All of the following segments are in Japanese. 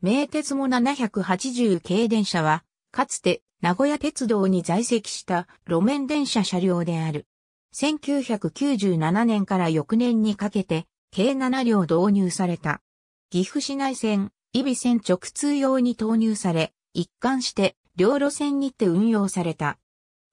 名鉄も780系電車は、かつて名古屋鉄道に在籍した路面電車車両である。1997年から翌年にかけて、計7両導入された。岐阜市内線、伊備線直通用に投入され、一貫して両路線にて運用された。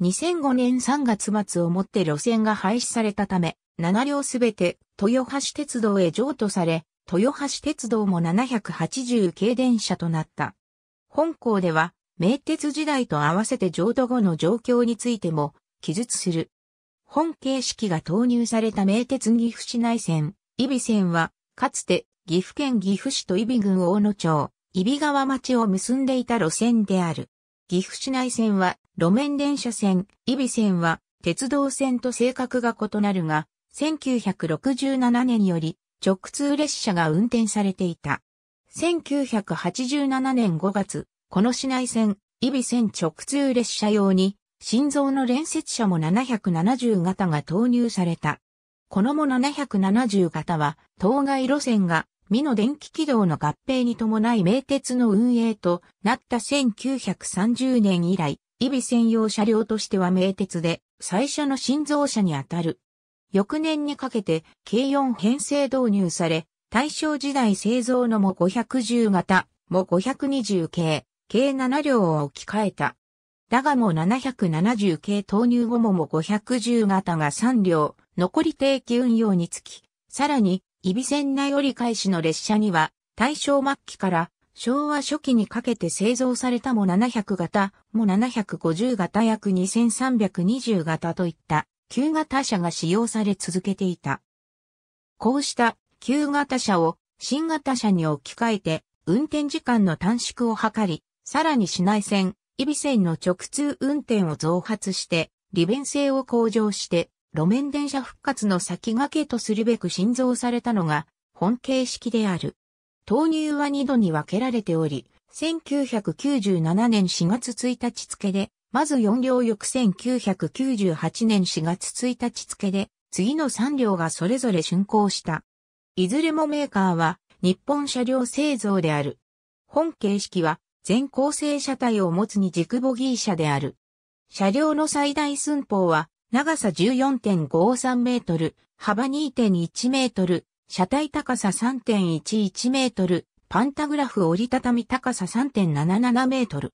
2005年3月末をもって路線が廃止されたため、7両すべて豊橋鉄道へ譲渡され、豊橋鉄道も780系電車となった。本校では、名鉄時代と合わせて浄土後の状況についても記述する。本形式が投入された名鉄岐阜市内線、伊比線は、かつて岐阜県岐阜市と伊比郡大野町、伊比川町を結んでいた路線である。岐阜市内線は路面電車線、伊比線は鉄道線と性格が異なるが、1967年より直通列車が運転されていた。1987年5月、この市内線、伊比線直通列車用に、心臓の連接車も770型が投入された。このも770型は、当該路線が、美の電気軌道の合併に伴い名鉄の運営となった1930年以来、伊比専用車両としては名鉄で最初の心臓車にあたる翌年にかけて計4編成導入され、大正時代製造のも510型、も520系、計7両を置き換えた。だがも770系投入後もも510型が3両、残り定期運用につき、さらに、イビ線内折り返しの列車には、大正末期から昭和初期にかけて製造されたも700型、も750型約2320型といった旧型車が使用され続けていた。こうした旧型車を新型車に置き換えて運転時間の短縮を図り、さらに市内線、伊備線の直通運転を増発して利便性を向上して路面電車復活の先駆けとするべく新造されたのが本形式である。投入は2度に分けられており、1997年4月1日付でまず4両翌1998年4月1日付で、次の3両がそれぞれ竣工した。いずれもメーカーは日本車両製造である。本形式は全構成車体を持つに軸ボギー車である。車両の最大寸法は長さ14.53メートル、幅2.1メートル、車体高さ3.11メートル、パンタグラフ折りたたみ高さ3.77メートル。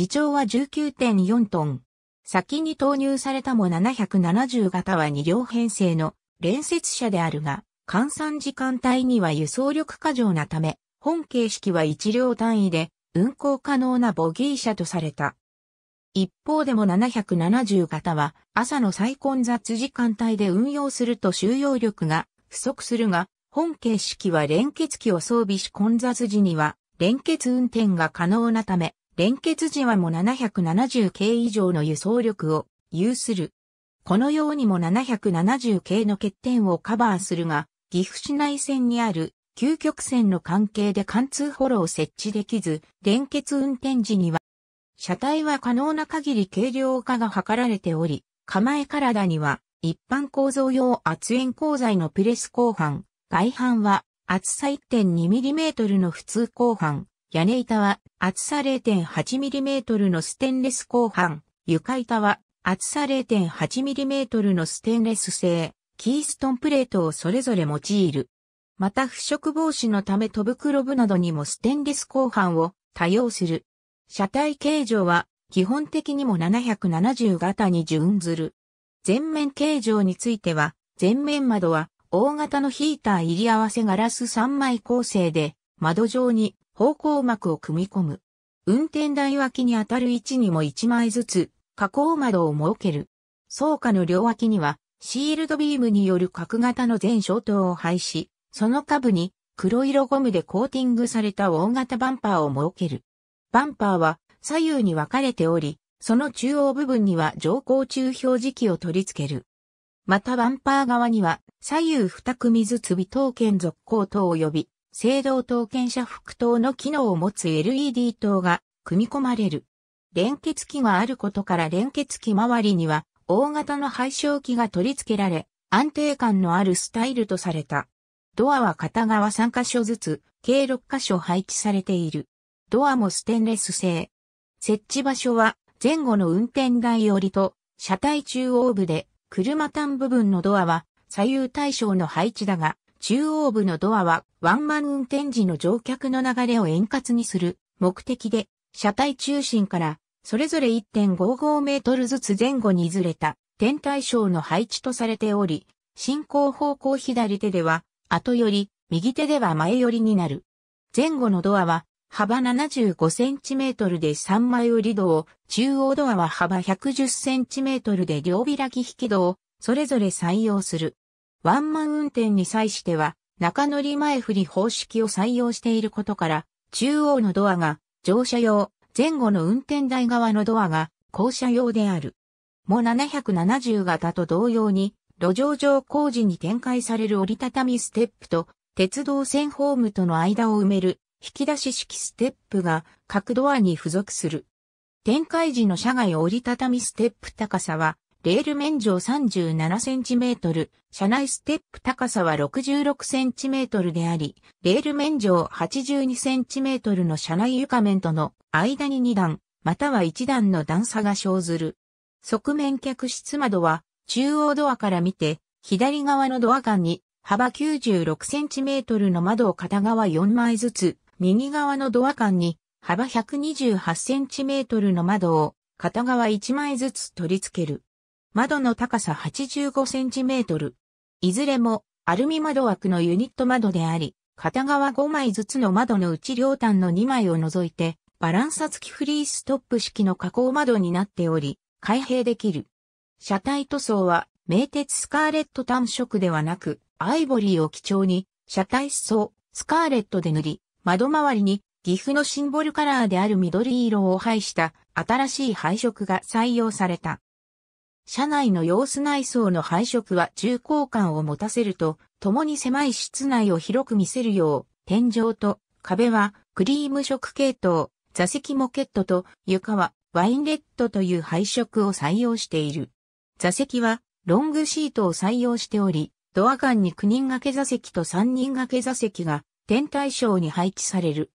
自重は19.4トン。先に投入されたも770型は2両編成の連接車であるが、換算時間帯には輸送力過剰なため、本形式は1両単位で運行可能なボギー車とされた。一方でも770型は朝の再混雑時間帯で運用すると収容力が不足するが、本形式は連結機を装備し混雑時には連結運転が可能なため、連結時はも7 7 0系以上の輸送力を有する。このようにも7 7 0系の欠点をカバーするが、岐阜市内線にある究極線の関係で貫通ホロを設置できず、連結運転時には、車体は可能な限り軽量化が図られており、構え体には、一般構造用圧縁鋼材のプレス鋼板、外板は厚さ 1.2mm の普通鋼板、屋根板は厚さ 0.8mm のステンレス鋼板、床板は厚さ 0.8mm のステンレス製、キーストンプレートをそれぞれ用いる。また腐食防止のため戸袋部などにもステンレス鋼板を多用する。車体形状は基本的にも770型に準ずる。全面形状については、前面窓は大型のヒーター入り合わせガラス3枚構成で、窓上に方向幕を組み込む。運転台脇に当たる位置にも1枚ずつ、加工窓を設ける。倉庫の両脇には、シールドビームによる角型の全消灯を廃し、その下部に黒色ゴムでコーティングされた大型バンパーを設ける。バンパーは左右に分かれており、その中央部分には乗降中表示器を取り付ける。またバンパー側には左右二組ずつ微等間続行等及び制動刀剣者副灯の機能を持つ LED 灯が組み込まれる。連結器があることから連結器周りには大型の配照器が取り付けられ、安定感のあるスタイルとされた。ドアは片側3箇所ずつ、計6箇所配置されている。ドアもステンレス製。設置場所は前後の運転台寄りと車体中央部で車端部分のドアは左右対称の配置だが、中央部のドアはワンマン運転時の乗客の流れを円滑にする目的で、車体中心からそれぞれ1.55メートルずつ前後にずれた天体ショーの配置とされており、進行方向左手では後より、右手では前寄りになる。前後のドアは幅75センチメートルで3枚折り戸を、中央ドアは幅110センチメートルで両開き引き戸を、それぞれ採用する。ワンマン運転に際しては、中乗り前振り方式を採用していることから、中央のドアが乗車用、前後の運転台側のドアが降車用である。も770型と同様に、路上上工事に展開される折りたたみステップと、鉄道線ホームとの間を埋める引き出し式ステップが各ドアに付属する。展開時の車外折りたたみステップ高さはレール面上 37cm、車内ステップ高さは 66cm であり、レール面上 82cm の車内床面との間に2段、または1段の段差が生ずる。側面客室窓は中央ドアから見て、左側のドア間に幅 96cm の窓を片側4枚ずつ、右側のドア間に幅 128cm の窓を片側1枚ずつ取り付ける。窓の高さ85センチメートル。いずれもアルミ窓枠のユニット窓であり、片側5枚ずつの窓のうち両端の2枚を除いて、バランサ付きフリーストップ式の加工窓になっており、開閉できる。車体塗装は、名鉄スカーレット単色ではなく、アイボリーを基調に、車体層、スカーレットで塗り、窓周りに岐阜のシンボルカラーである緑色を配した新しい配色が採用された。車内の様子内装の配色は重厚感を持たせると、共に狭い室内を広く見せるよう、天井と壁はクリーム色系統、座席モケットと床はワインレッドという配色を採用している。座席はロングシートを採用しており、ドア間に9人掛け座席と3人掛け座席が天体ショーに配置される。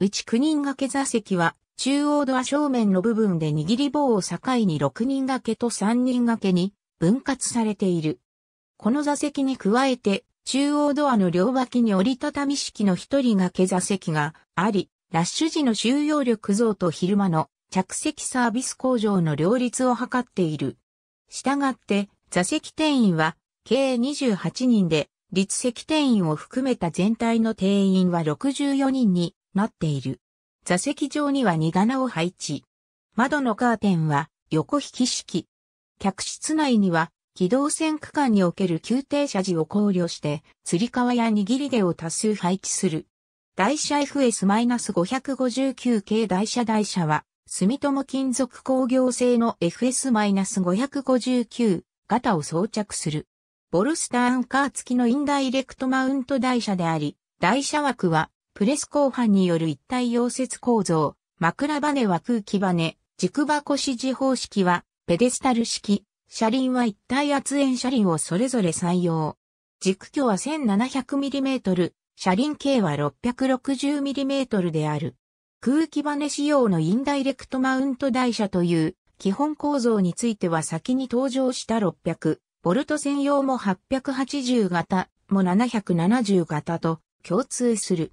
うち9人掛け座席は中央ドア正面の部分で握り棒を境に6人掛けと3人掛けに分割されている。この座席に加えて、中央ドアの両脇に折りたたみ式の一人掛け座席があり、ラッシュ時の収容力増と昼間の着席サービス工場の両立を図っている。したがって、座席定員は計28人で、立席定員を含めた全体の定員は64人になっている。座席上には荷棚を配置。窓のカーテンは横引き式。客室内には機動線区間における急停車時を考慮して、釣り革や握り手を多数配置する。台車 FS-559 系台車台車は、住友金属工業製の FS-559 型を装着する。ボルスターアンカー付きのインダイレクトマウント台車であり、台車枠はプレス後半による一体溶接構造、枕バネは空気バネ、軸箱支持方式はペデスタル式、車輪は一体圧縁車輪をそれぞれ採用。軸距は 1700mm、車輪径は 660mm である。空気バネ仕様のインダイレクトマウント台車という基本構造については先に登場した600、ボルト専用も880型も770型と共通する。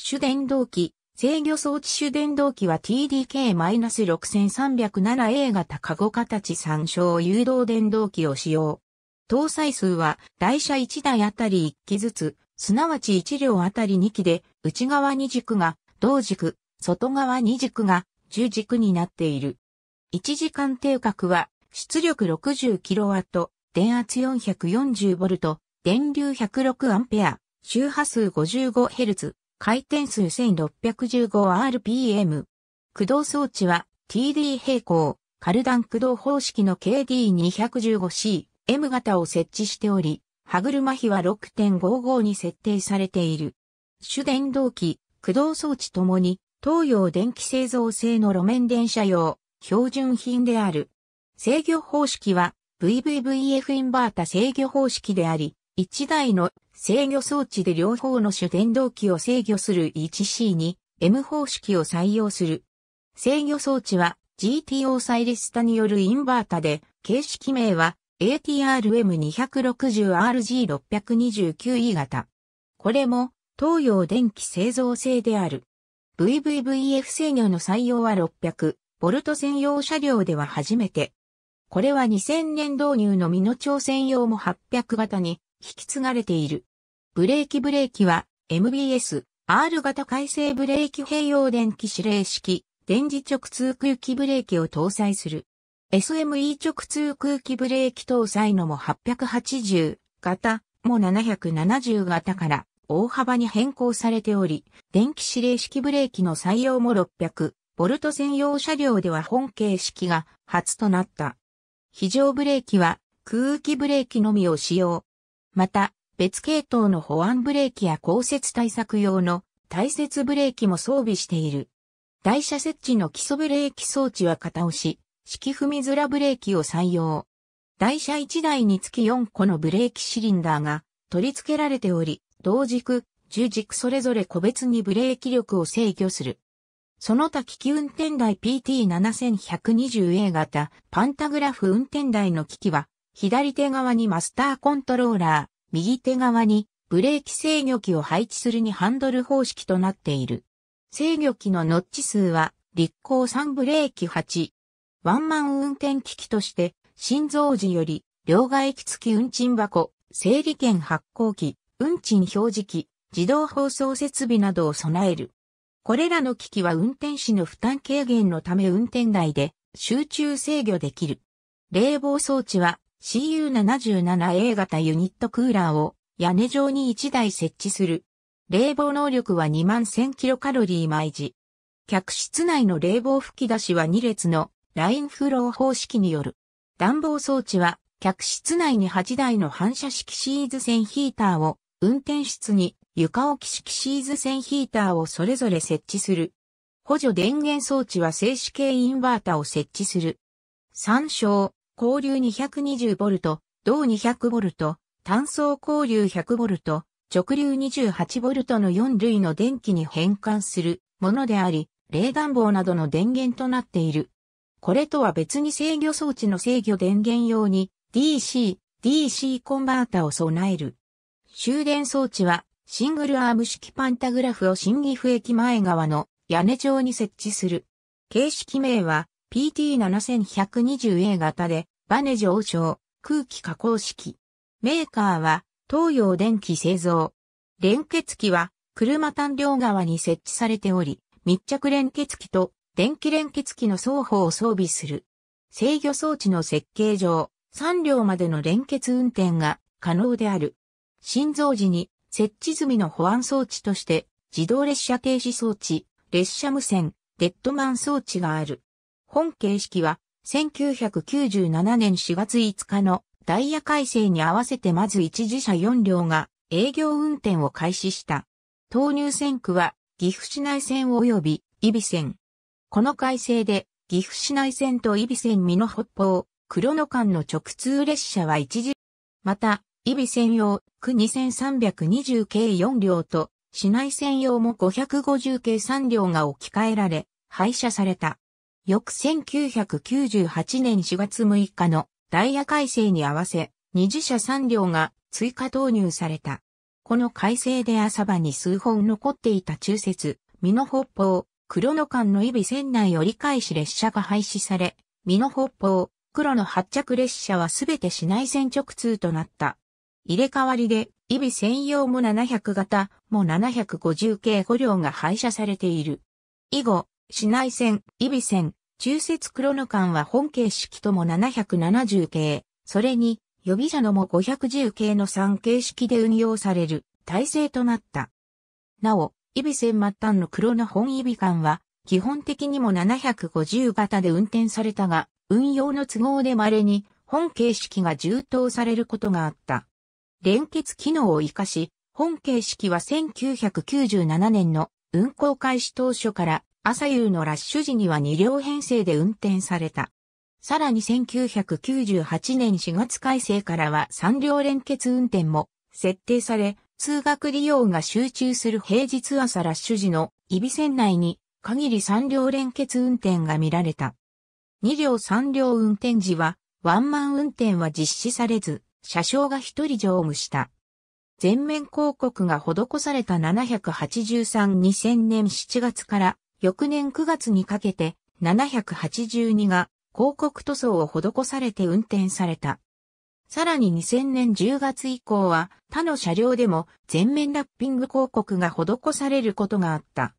手電動機、制御装置手電動機は TDK-6307A 型カゴ形参照誘導電動機を使用。搭載数は台車1台あたり1機ずつ、すなわち1両あたり2機で、内側2軸が同軸、外側2軸が10軸になっている。1時間定格は出力 60kW、電圧 440V、電流 106A、周波数 55Hz、回転数 1615rpm。駆動装置は TD 平行、カルダン駆動方式の KD215C、M 型を設置しており、歯車比は6.55に設定されている。主電動機、駆動装置ともに、東洋電気製造製の路面電車用、標準品である。制御方式は、VVVF インバータ制御方式であり、1台の制御装置で両方の主電動機を制御する 1C に M 方式を採用する。制御装置は GTO サイレスタによるインバータで、形式名は ATRM260RG629E 型。これも東洋電気製造製である。VVVF 制御の採用は600、ボルト専用車両では初めて。これは2000年導入の美濃町専用も800型に引き継がれている。ブレーキブレーキは MBS、R 型回生ブレーキ併用電気指令式、電磁直通空気ブレーキを搭載する。SME 直通空気ブレーキ搭載のも880型、も770型から大幅に変更されており、電気指令式ブレーキの採用も600、ボルト専用車両では本形式が初となった。非常ブレーキは空気ブレーキのみを使用。また、別系統の保安ブレーキや降雪対策用の大雪ブレーキも装備している。台車設置の基礎ブレーキ装置は片押し、式踏み面ブレーキを採用。台車1台につき4個のブレーキシリンダーが取り付けられており、同軸、十軸それぞれ個別にブレーキ力を制御する。その他機器運転台 PT7120A 型パンタグラフ運転台の機器は、左手側にマスターコントローラー、右手側にブレーキ制御機を配置するにハンドル方式となっている。制御機のノッチ数は、立行3ブレーキ8。ワンマン運転機器として、心臓時より、両替機付き運賃箱、整理券発行機、運賃表示機、自動放送設備などを備える。これらの機器は運転士の負担軽減のため運転台で集中制御できる。冷房装置は CU77A 型ユニットクーラーを屋根上に1台設置する。冷房能力は2万1000キロカロリー毎時。客室内の冷房吹き出しは2列のラインフロー方式による。暖房装置は客室内に8台の反射式シーズ線ヒーターを、運転室に床置き式シーズ線ヒーターをそれぞれ設置する。補助電源装置は静止系インバータを設置する。参照、交流 220V、銅 200V、単素交流 100V、直流 28V の4類の電気に変換するものであり、冷暖房などの電源となっている。これとは別に制御装置の制御電源用に DC、DC コンバータを備える。終電装置はシングルアーム式パンタグラフを新岐阜駅前側の屋根上に設置する。形式名は PT7120A 型で、バネ上昇、空気加工式。メーカーは、東洋電気製造。連結機は、車単両側に設置されており、密着連結機と電気連結機の双方を装備する。制御装置の設計上、3両までの連結運転が可能である。心臓時に設置済みの保安装置として、自動列車停止装置、列車無線、デッドマン装置がある。本形式は、1997年4月5日のダイヤ改正に合わせてまず一時車4両が営業運転を開始した。投入線区は岐阜市内線及び伊比線。この改正で岐阜市内線と伊比線美濃北方、黒野間の直通列車は一時、また、伊比線用区2320系4両と市内線用も550系3両が置き換えられ、廃車された。翌1998年4月6日のダイヤ改正に合わせ、二次車三両が追加投入された。この改正で朝場に数本残っていた中節、美濃北方、黒野間の伊比船内折り返し列車が廃止され、美濃北方、黒の発着列車はすべて市内線直通となった。入れ替わりで、伊比専用も700型、も750系5両が廃車されている。以後、市内線、伊比線、中節黒の間は本形式とも770形、それに予備者のも510形の3形式で運用される体制となった。なお、イビン末端の黒の本イビ間は基本的にも750型で運転されたが、運用の都合で稀に本形式が充当されることがあった。連結機能を活かし、本形式は1997年の運行開始当初から朝夕のラッシュ時には2両編成で運転された。さらに1998年4月改正からは3両連結運転も設定され、通学利用が集中する平日朝ラッシュ時の伊備線内に限り3両連結運転が見られた。2両3両運転時はワンマン運転は実施されず、車掌が1人乗務した。全面広告が施された783 2000年7月から翌年9月にかけて782が広告塗装を施されて運転された。さらに2000年10月以降は他の車両でも全面ラッピング広告が施されることがあった。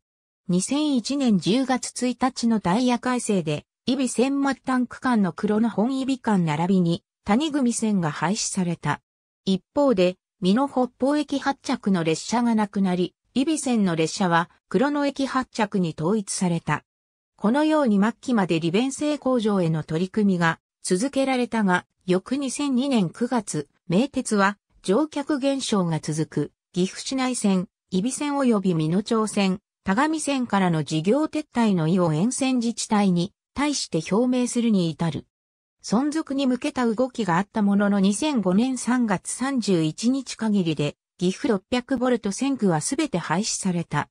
2001年10月1日のダイヤ改正で、伊比線末端区間の黒の本伊比間並びに谷組線が廃止された。一方で、美濃北方駅発着の列車がなくなり、イビ線の列車は黒野駅発着に統一された。このように末期まで利便性向上への取り組みが続けられたが、翌2002年9月、名鉄は乗客減少が続く岐阜市内線、伊比線及び美濃町線、田上線からの事業撤退の意を沿線自治体に対して表明するに至る。存続に向けた動きがあったものの2005年3月31日限りで岐阜 600V 線区はすべて廃止された。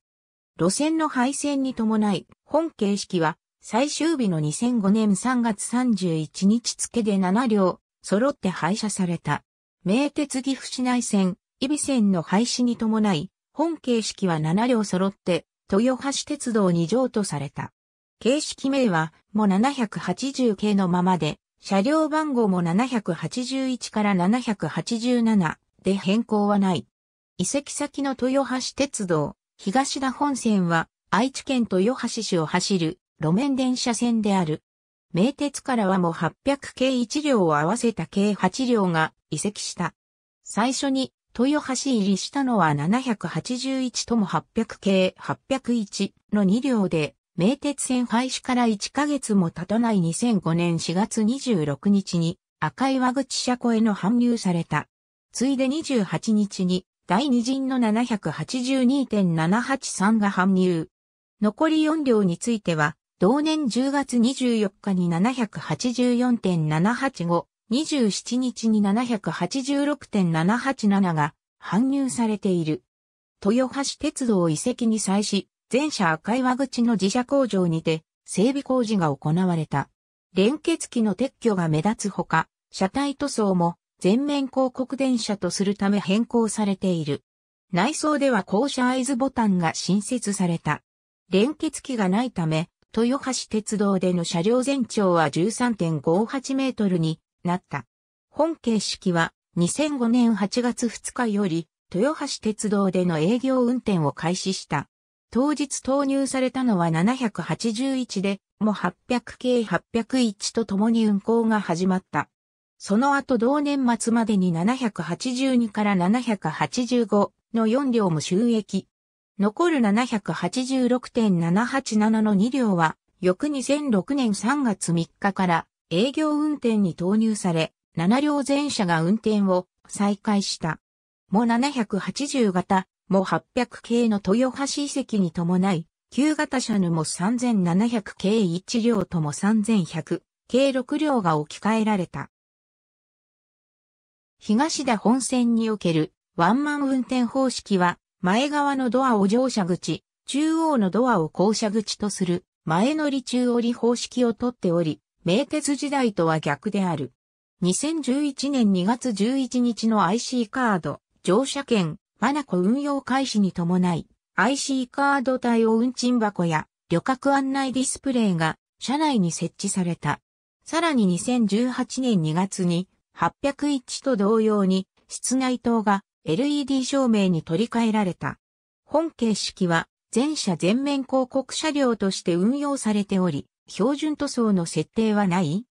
路線の廃線に伴い、本形式は最終日の2005年3月31日付で7両、揃って廃車された。名鉄岐阜市内線、伊備線の廃止に伴い、本形式は7両揃って、豊橋鉄道に譲渡された。形式名は、も780系のままで、車両番号も781から787で変更はない。移籍先の豊橋鉄道、東田本線は愛知県豊橋市を走る路面電車線である。名鉄からはも800系1両を合わせた計8両が移籍した。最初に豊橋入りしたのは781とも800系801の2両で、名鉄線廃止から1ヶ月も経たない2005年4月26日に赤い和口車庫への搬入された。ついで28日に第2陣の782.783が搬入。残り4両については、同年10月24日に784.785、27日に786.787が搬入されている。豊橋鉄道遺跡に際し、全車赤岩口の自社工場にて、整備工事が行われた。連結機の撤去が目立つほか、車体塗装も全面広告電車とするため変更されている。内装では降車合図ボタンが新設された。連結器がないため、豊橋鉄道での車両全長は13.58メートルになった。本形式は2005年8月2日より豊橋鉄道での営業運転を開始した。当日投入されたのは781で、も800系801と共に運行が始まった。その後同年末までに782から785の4両も収益。残る786.787の2両は、翌2006年3月3日から営業運転に投入され、7両全車が運転を再開した。も780型、も800系の豊橋遺跡に伴い、旧型車のも3700系1両とも3100系6両が置き換えられた。東田本線におけるワンマン運転方式は、前側のドアを乗車口、中央のドアを降車口とする前乗り中折り方式をとっており、名鉄時代とは逆である。2011年2月11日の IC カード、乗車券、マナコ運用開始に伴い、IC カード対応運賃箱や旅客案内ディスプレイが車内に設置された。さらに2018年2月に801と同様に、室内灯が LED 照明に取り替えられた。本形式は、全車全面広告車両として運用されており、標準塗装の設定はない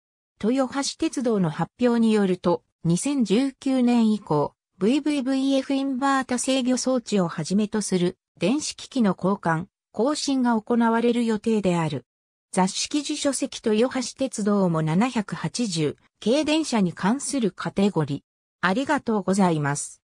豊橋鉄道の発表によると、2019年以降、VVVF インバータ制御装置をはじめとする電子機器の交換、更新が行われる予定である。雑誌記事書籍とハ橋鉄道も780、軽電車に関するカテゴリー。ありがとうございます。